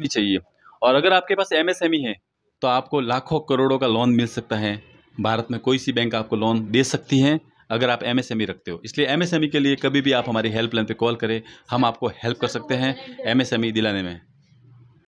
होनी चाहिए और अगर आपके पास एम e है तो आपको लाखों करोड़ों का लोन मिल सकता है भारत में कोई सी बैंक आपको लोन दे सकती है अगर आप एम e रखते हो इसलिए एम e के लिए कभी भी आप हमारी हेल्पलाइन पर कॉल करें हम आपको हेल्प कर सकते हैं एम दिलाने में